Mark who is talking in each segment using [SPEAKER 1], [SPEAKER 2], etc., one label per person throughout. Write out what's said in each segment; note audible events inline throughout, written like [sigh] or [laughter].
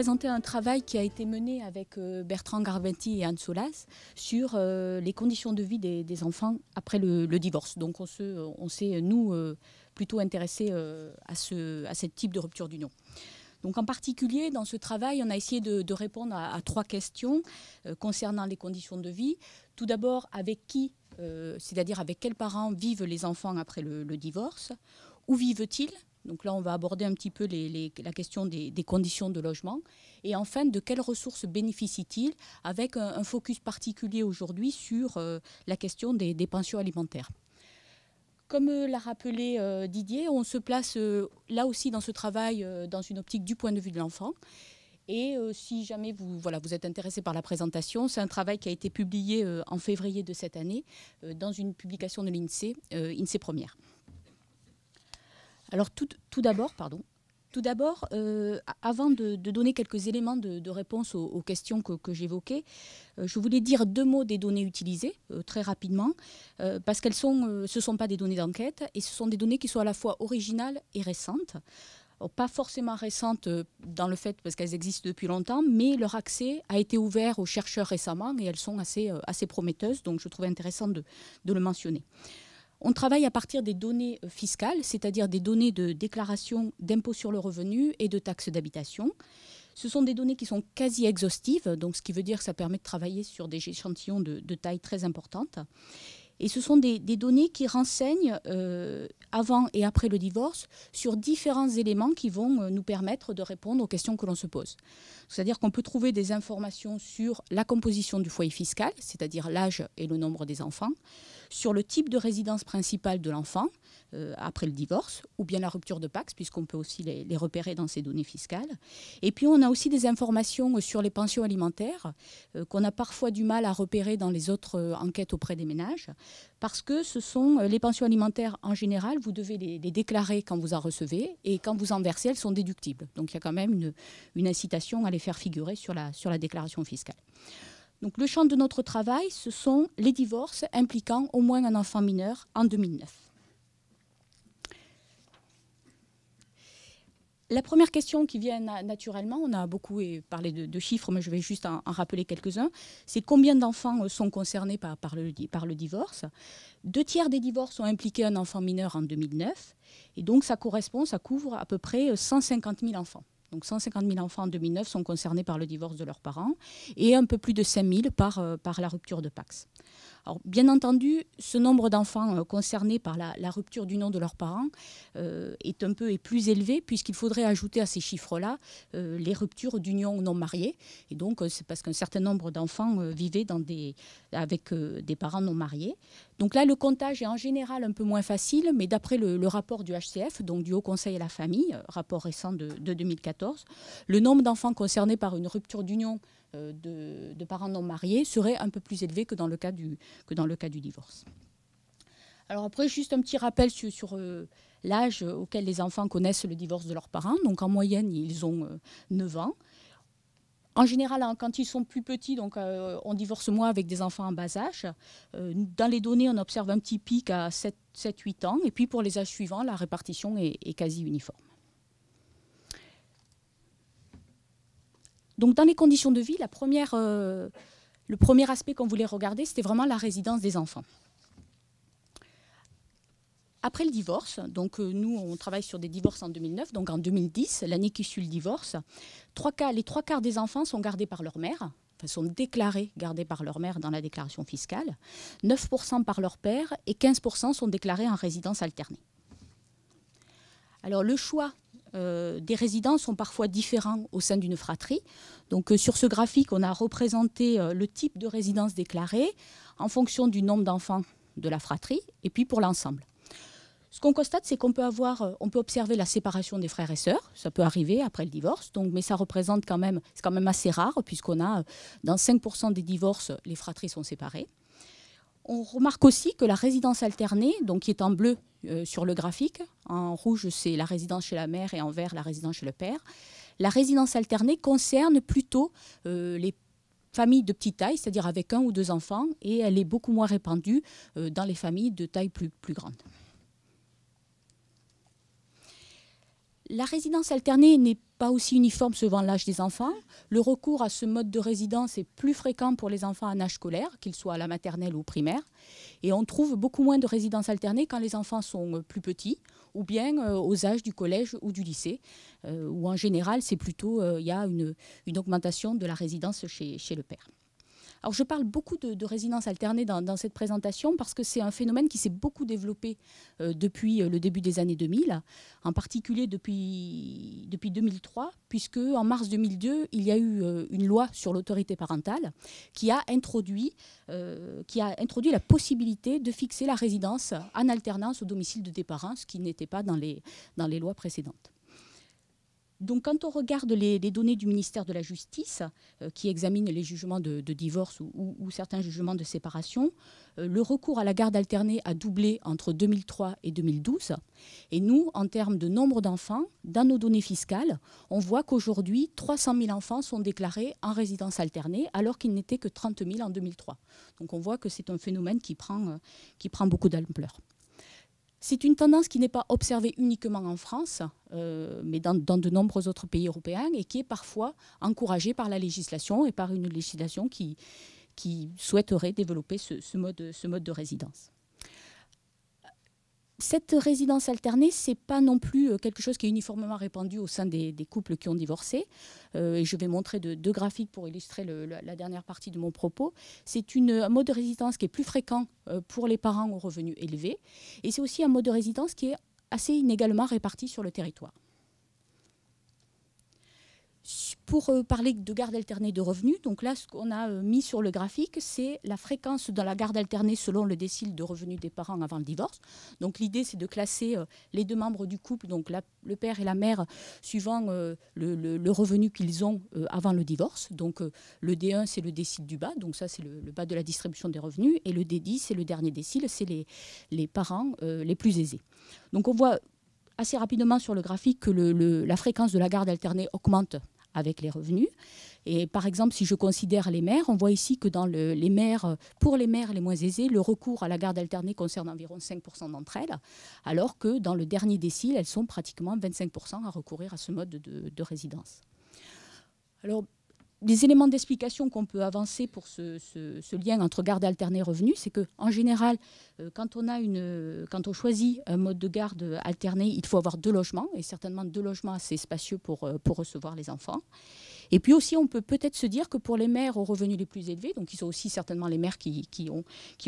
[SPEAKER 1] présenter un travail qui a été mené avec euh, Bertrand Garventi et Anne Solas sur euh, les conditions de vie des, enfants après le, divorce. Donc on s'est, on nous, euh, plutôt intéressés à ce, à ce type de rupture d'union. Donc en particulier, dans ce travail, on a essayé de, répondre à, trois questions concernant les conditions de vie. Tout d'abord, avec qui, c'est-à-dire avec quels parents vivent les enfants après le, le divorce Où vivent-ils donc là, on va aborder un petit peu la question des, conditions de logement. Et enfin, de quelles ressources bénéficient-ils avec un, focus particulier aujourd'hui sur euh, la question des, pensions alimentaires. Comme euh, l'a rappelé euh, Didier, on se place là aussi dans ce travail dans une optique du point de vue de l'enfant. Et si jamais vous, voilà, vous êtes intéressé par la présentation, c'est un travail qui a été publié en février de cette année dans une publication de l'INSEE, INSEE Première. Alors tout, d'abord, pardon, tout d'abord, euh, avant de, donner quelques éléments de, réponse aux, questions que, j'évoquais, euh, je voulais dire deux mots des données utilisées euh, très rapidement, parce qu'elles sont, ce ne sont pas des données d'enquête et ce sont des données qui sont à la fois originales et récentes. pas forcément récentes dans le fait parce qu'elles existent depuis longtemps, mais leur accès a été ouvert aux chercheurs récemment et elles sont assez, assez prometteuses, donc je trouvais intéressant de le mentionner. On travaille à partir des données euh, fiscales, c'est-à-dire des données de déclaration d'impôt sur le revenu et de taxes d'habitation. Ce sont des données qui sont quasi exhaustives, donc ce qui veut dire que ça permet de travailler sur des échantillons de, taille très importante. Et ce sont des, données qui renseignent euh, avant et après le divorce sur différents éléments qui vont euh, nous permettre de répondre aux questions que l'on se pose. C'est-à-dire qu'on peut trouver des informations sur la composition du foyer fiscal, c'est-à-dire l'âge et le nombre des enfants, sur le type de résidence principale de l'enfant euh, après le divorce ou bien la rupture de PAX, puisqu'on peut aussi les, repérer dans ces données fiscales. Et puis on a aussi des informations sur les pensions alimentaires euh, qu'on a parfois du mal à repérer dans les autres euh, enquêtes auprès des ménages, parce que ce sont les pensions alimentaires en général, vous devez les, déclarer quand vous en recevez et quand vous en versez, elles sont déductibles. Donc il y a quand même une, incitation à les faire figurer sur la, sur la déclaration fiscale. Donc le champ de notre travail, ce sont les divorces impliquant au moins un enfant mineur en 2009. La première question qui vient naturellement, on a beaucoup parlé de, chiffres, mais je vais juste en, rappeler quelques-uns, c'est combien d'enfants euh, sont concernés par, le, par le divorce. Deux tiers des divorces ont impliqué un enfant mineur en 2009, et donc ça correspond, ça couvre à peu près 150 euh, 000 enfants. Donc 150 000 enfants en 2009 sont concernés par le divorce de leurs parents et un peu plus de 5 000 par, euh, par la rupture de Pax bien entendu, ce nombre d'enfants euh, concernés par la, rupture du nom de leurs parents euh, est un peu plus élevé puisqu'il faudrait ajouter à ces chiffres-là euh, les ruptures d'union non mariées. Et donc, c'est parce qu'un certain nombre d'enfants vivaient avec des parents non mariés. Donc là, le comptage est en général un peu moins facile, mais d'après le, rapport du HCF, donc du Haut Conseil à la Famille, rapport récent de, de 2014, le nombre d'enfants concernés par une rupture d'union euh, de, parents non mariés serait un peu plus élevé que dans le cas du, que dans le cas du divorce. Alors après, juste un petit rappel sur, euh, l'âge auquel les enfants connaissent le divorce de leurs parents. Donc en moyenne, ils ont 9 euh, ans. En général, hein, quand ils sont plus petits, donc on divorce moins avec des enfants en bas âge. dans les données, on observe un petit pic à 7-8 ans. Et puis pour les âges suivants, la répartition est quasi uniforme. Donc dans les conditions de vie, euh, le premier aspect qu'on voulait regarder, c'était vraiment la résidence des enfants. Après le divorce, donc euh, nous on travaille sur des divorces en 2009, donc en 2010, l'année qui suit le divorce, les trois quarts des enfants sont gardés par leur mère, enfin, sont déclarés gardés par leur mère dans la déclaration fiscale, 9% par leur père et 15% sont déclarés en résidence alternée. Alors le choix euh, des résidences sont parfois différentes au sein d'une fratrie. Donc euh, sur ce graphique, on a représenté euh, le type de résidence déclarée en fonction du nombre d'enfants de la fratrie et puis pour l'ensemble. Ce qu'on constate, c'est qu'on peut on peut observer la séparation des frères et sœurs. Ça peut arriver après le divorce, donc, mais ça représente quand même, c'est quand même assez rare puisqu'on a dans 5% des divorces, les fratries sont séparées. On remarque aussi que la résidence alternée, donc qui est en bleu, euh, sur le graphique. En rouge, c'est la résidence chez la mère et en vert, la résidence chez le père. La résidence alternée concerne plutôt euh, les familles de petite taille, c'est-à-dire avec un ou deux enfants, et elle est beaucoup moins répandue euh, dans les familles de taille plus, plus grande. La résidence alternée n'est pas aussi uniforme selon l'âge des enfants. Le recours à ce mode de résidence est plus fréquent pour les enfants en âge scolaire, qu'ils soient à la maternelle ou primaire. Et on trouve beaucoup moins de résidences alternées quand les enfants sont euh, plus petits ou bien euh, aux âges du collège ou du lycée, euh, où en général, c'est plutôt, il y a une, augmentation de la résidence chez le père. Alors je parle beaucoup de, résidence alternée dans, cette présentation parce que c'est un phénomène qui s'est beaucoup développé euh, depuis euh, le début des années 2000, en particulier depuis, depuis 2003, puisque en mars 2002, il y a eu euh, une loi sur l'autorité parentale qui a, introduit, qui a introduit la possibilité de fixer la résidence en alternance au domicile de des parents, ce qui n'était pas dans les, dans les lois précédentes. Donc quand on regarde les, données du ministère de la Justice, euh, qui examine les jugements de, divorce ou, certains jugements de séparation, euh, le recours à la garde alternée a doublé entre 2003 et 2012. Et nous, en termes de nombre d'enfants, dans nos données fiscales, on voit qu'aujourd'hui, 300 000 enfants sont déclarés en résidence alternée, alors qu'ils n'étaient que 30 000 en 2003. Donc on voit que c'est un phénomène qui prend euh, beaucoup d'ampleur. C'est une tendance qui n'est pas observée uniquement en France, euh, mais dans, de nombreux autres pays européens et qui est parfois encouragée par la législation et par une législation qui, souhaiterait développer ce mode de résidence cette résidence alternée, n'est pas non plus euh, quelque chose qui est uniformément répandu au sein des, couples qui ont divorcé. Euh, et je vais montrer deux graphiques pour illustrer la dernière partie de mon propos. C'est un mode de résidence qui est plus fréquent euh, pour les parents aux revenus élevés. Et c'est aussi un mode de résidence qui est assez inégalement réparti sur le territoire. Pour euh, parler de garde alternée de revenus, donc là, ce qu'on a euh, mis sur le graphique, c'est la fréquence dans la garde alternée selon le décile de revenus des parents avant le divorce. Donc l'idée, c'est de classer euh, les deux membres du couple, donc le père et la mère, suivant le, revenu qu'ils ont avant le divorce. Donc le D1, c'est le décile du bas, donc ça, c'est le, bas de la distribution des revenus, et le D10, c'est le dernier décile, c'est les, parents les plus aisés. Donc on voit assez rapidement sur le graphique que la fréquence de la garde alternée augmente avec les revenus. Et par exemple, si je considère les maires, on voit ici que dans les pour les maires les moins aisées, le recours à la garde alternée concerne environ 5% d'entre elles, alors que dans le dernier décile, elles sont pratiquement 25% à recourir à ce mode de, de résidence. Alors, des éléments d'explication qu'on peut avancer pour ce, lien entre garde alternée et revenu, c'est qu'en général, euh, quand on choisit un mode de garde alterné, il faut avoir deux logements et certainement deux logements assez spacieux euh, pour recevoir les enfants. Et puis aussi, on peut peut-être se dire que pour les mères aux revenus les plus élevés, donc qui sont aussi certainement les mères qui, ont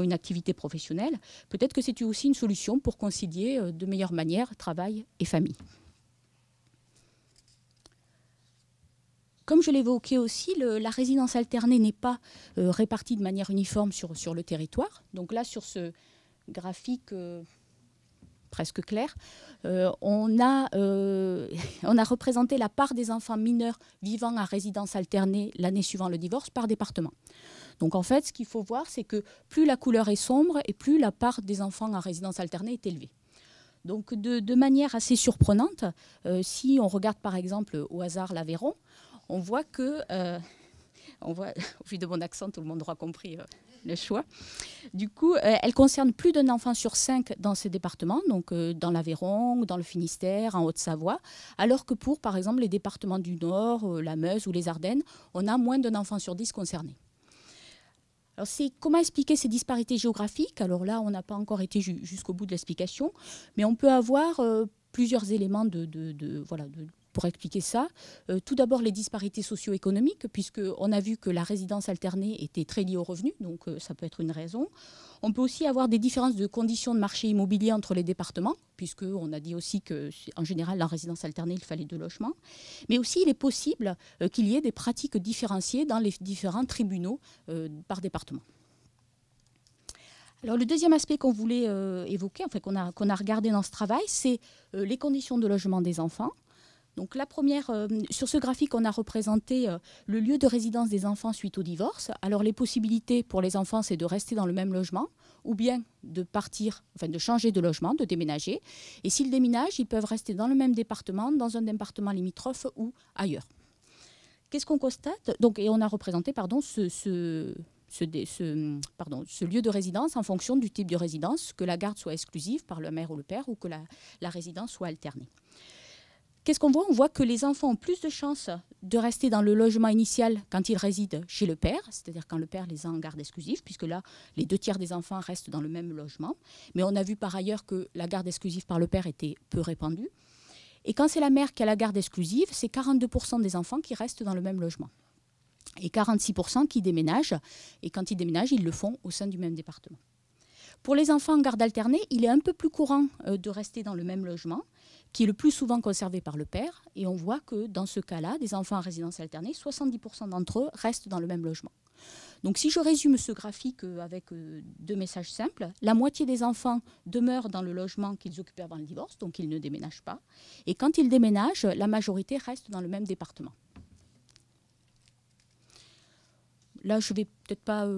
[SPEAKER 1] une activité professionnelle, peut-être que c'est aussi une solution pour concilier euh, de meilleure manière travail et famille. Comme je l'évoquais aussi, la résidence alternée n'est pas euh, répartie de manière uniforme sur, le territoire. Donc là, sur ce graphique euh, presque clair, euh, [laughs] on, a, représenté la part des enfants mineurs vivant à résidence alternée l'année suivant le divorce par département. Donc en fait, ce qu'il faut voir, c'est que plus la couleur est sombre et plus la part des enfants en résidence alternée est élevée. Donc de manière assez surprenante, si on regarde par exemple au hasard l'Aveyron, on voit que, euh, on voit, [laughs] au vu de mon accent, tout le monde aura compris euh, le choix. Du coup, euh, elle concerne plus d'un enfant sur cinq dans ces départements, donc dans l'Aveyron, dans le Finistère, en Haute-Savoie, alors que pour, par exemple, les départements du Nord, la Meuse ou les Ardennes, on a moins d'un enfant sur dix concerné. Alors c'est comment expliquer ces disparités géographiques Alors là, on n'a pas encore été jusqu'au bout de l'explication, mais on peut avoir plusieurs éléments de, pour expliquer ça. Euh, tout d'abord, les disparités socio-économiques, puisqu'on a vu que la résidence alternée était très liée au revenus, donc euh, ça peut être une raison. On peut aussi avoir des différences de conditions de marché immobilier entre les départements, puisqu'on a dit aussi qu'en général, la résidence alternée, il fallait deux logements. Mais aussi, il est possible euh, qu'il y ait des pratiques différenciées dans les différents tribunaux par département. Alors le deuxième aspect qu'on voulait évoquer, enfin qu'on a, regardé dans ce travail, c'est les conditions de logement des enfants. Donc la première, euh, sur ce graphique, on a représenté euh, le lieu de résidence des enfants suite au divorce. Alors les possibilités pour les enfants, c'est de rester dans le même logement ou bien de partir, enfin de changer de logement, de déménager. Et s'ils déménagent, ils peuvent rester dans le même département, dans un département limitrophe ou ailleurs. Qu'est-ce qu'on constate Donc, Et on a représenté pardon, ce, lieu de résidence en fonction du type de résidence, que la garde soit exclusive par le mère ou le père ou que la résidence soit alternée. Qu'est-ce qu'on voit On voit que les enfants ont plus de chances de rester dans le logement initial quand ils résident chez le père, c'est-à-dire quand le père les a en garde exclusive, puisque là, les deux tiers des enfants restent dans le même logement. Mais on a vu par ailleurs que la garde exclusive par le père était peu répandue. Et quand c'est la mère qui a la garde exclusive, c'est 42% des enfants qui restent dans le même logement. Et 46% qui déménagent. Et quand ils déménagent, ils le font au sein du même département. Pour les enfants en garde alternée, il est un peu plus courant euh, de rester dans le même logement, qui est le plus souvent conservé par le père. Et on voit que dans ce cas-là, des enfants en résidence alternée, 70% d'entre eux restent dans le même logement. Donc si je résume ce graphique euh, avec euh, deux messages simples, la moitié des enfants demeurent dans le logement qu'ils occupaient avant le divorce, donc ils ne déménagent pas. Et quand ils déménagent, la majorité reste dans le même département. Là, je ne vais peut-être pas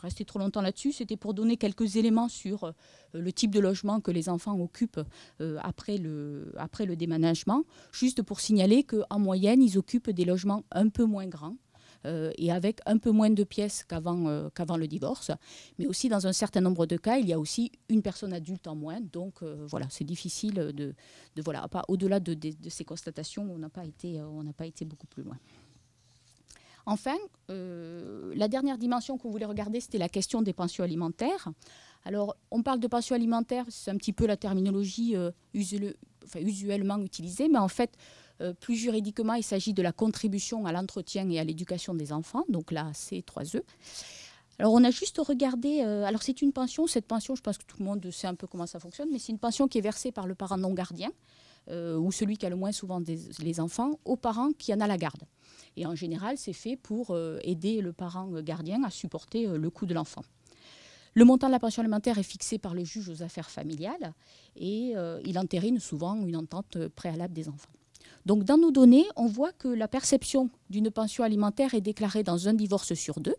[SPEAKER 1] rester trop longtemps là-dessus, c'était pour donner quelques éléments sur euh, le type de logement que les enfants occupent euh, après le, après le déménagement, juste pour signaler qu'en moyenne, ils occupent des logements un peu moins grands. Euh, et avec un peu moins de pièces qu'avant qu'avant le divorce. Mais aussi, dans un certain nombre de cas, il y a aussi une personne adulte en moins. Donc, voilà, c'est difficile de, de, voilà, pas au-delà de, de, ces constatations, on n'a pas été on n'a pas été beaucoup plus loin. Enfin, euh, la dernière dimension qu'on voulait regarder, c'était la question des pensions alimentaires. Alors, on parle de pension alimentaire, c'est un petit peu la terminologie euh, usuellement utilisée, mais en fait, euh, plus juridiquement, il s'agit de la contribution à l'entretien et à l'éducation des enfants, donc là, c'est 3 e Alors, on a juste regardé. alors, c'est une pension. Cette pension, je pense que tout le monde sait un peu comment ça fonctionne, mais c'est une pension qui est versée par le parent non gardien euh, ou celui qui a le moins souvent les enfants aux parents qui en a la garde. Et en général, c'est fait pour euh, aider le parent gardien à supporter euh, le coût de l'enfant. Le montant de la pension alimentaire est fixé par le juge aux affaires familiales et il entérine souvent une entente préalable des enfants. Donc dans nos données, on voit que la perception d'une pension alimentaire est déclarée dans un divorce sur deux.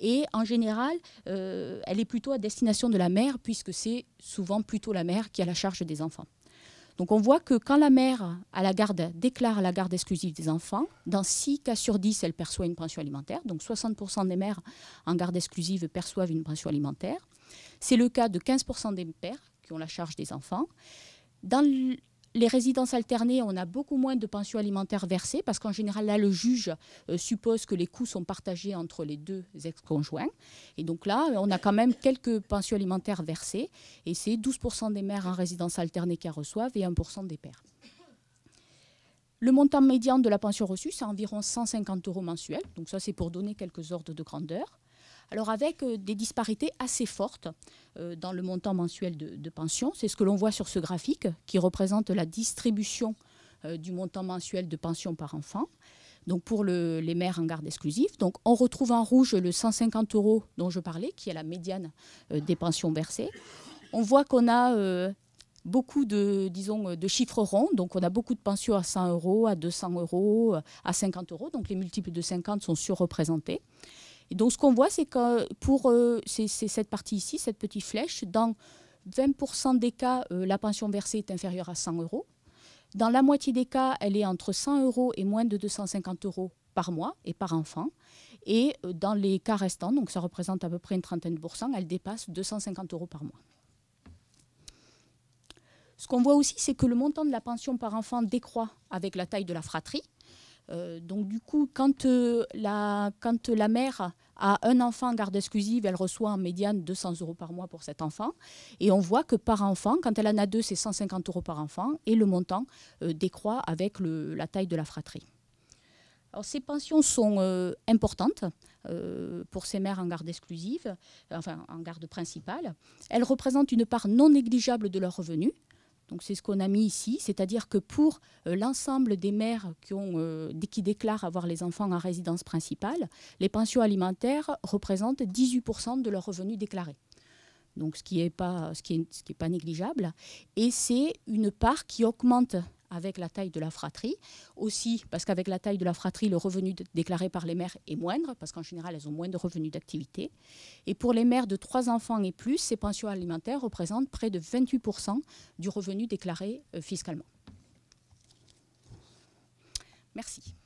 [SPEAKER 1] Et en général, elle est plutôt à destination de la mère, puisque c'est souvent plutôt la mère qui a la charge des enfants. Donc on voit que quand la mère à la garde déclare la garde exclusive des enfants, dans 6 cas sur 10, elle perçoit une pension alimentaire. Donc 60% des mères en garde exclusive perçoivent une pension alimentaire. C'est le cas de 15% des pères qui ont la charge des enfants. Dans les résidences alternées, on a beaucoup moins de pensions alimentaires versées parce qu'en général, là, le juge euh, suppose que les coûts sont partagés entre les deux ex-conjoints. Et donc là, euh, on a quand même quelques pensions alimentaires versées. Et c'est 12% des mères en résidence alternée qui reçoivent et 1% des pères. Le montant médian de la pension reçue, c'est environ 150 euros mensuels. Donc ça, c'est pour donner quelques ordres de grandeur alors avec euh, des disparités assez fortes euh, dans le montant mensuel de, pension. C'est ce que l'on voit sur ce graphique qui représente la distribution euh, du montant mensuel de pension par enfant. Donc pour les mères en garde exclusive. Donc on retrouve en rouge le 150 euros dont je parlais, qui est la médiane des pensions versées. On voit qu'on a beaucoup de, disons, de chiffres ronds. Donc, on a beaucoup de pensions à 100 euros, à 200 euros, à 50 euros. Donc, les multiples de 50 sont surreprésentés donc ce qu'on voit, c'est que pour euh, cette partie ici, cette petite flèche, dans 20% des cas, euh, la pension versée est inférieure à 100 euros. Dans la moitié des cas, elle est entre 100 euros et moins de 250 euros par mois et par enfant. Et euh, dans les cas restants, donc ça représente à peu près une trentaine de pourcents, elle dépasse 250 euros par mois. Ce qu'on voit aussi, c'est que le montant de la pension par enfant décroît avec la taille de la fratrie. Euh, donc du coup, quand, euh, la, quand la mère a un enfant en garde exclusive, elle reçoit en médiane 200 euros par mois pour cet enfant. Et on voit que par enfant, quand elle en a deux, c'est 150 euros par enfant. Et le montant euh, décroît avec la taille de la fratrie. ces pensions sont importantes pour ces mères en garde exclusive, enfin en garde principale. Elles représentent une part non négligeable de leur revenu. Donc c'est ce qu'on a mis ici, c'est-à-dire que pour euh, l'ensemble des mères euh, qui, déclarent avoir les enfants en résidence principale, les pensions alimentaires représentent 18% de leurs revenus déclarés. Donc ce qui n'est pas, ce qui pas négligeable. Et c'est une part qui augmente avec la taille de la fratrie. Aussi, parce qu'avec la taille de la fratrie, le revenu déclaré par les mères est moindre, parce qu'en général, elles ont moins de revenus d'activité. Et pour les mères de trois enfants et plus, ces pensions alimentaires représentent près de 28% du revenu déclaré euh, fiscalement. Merci.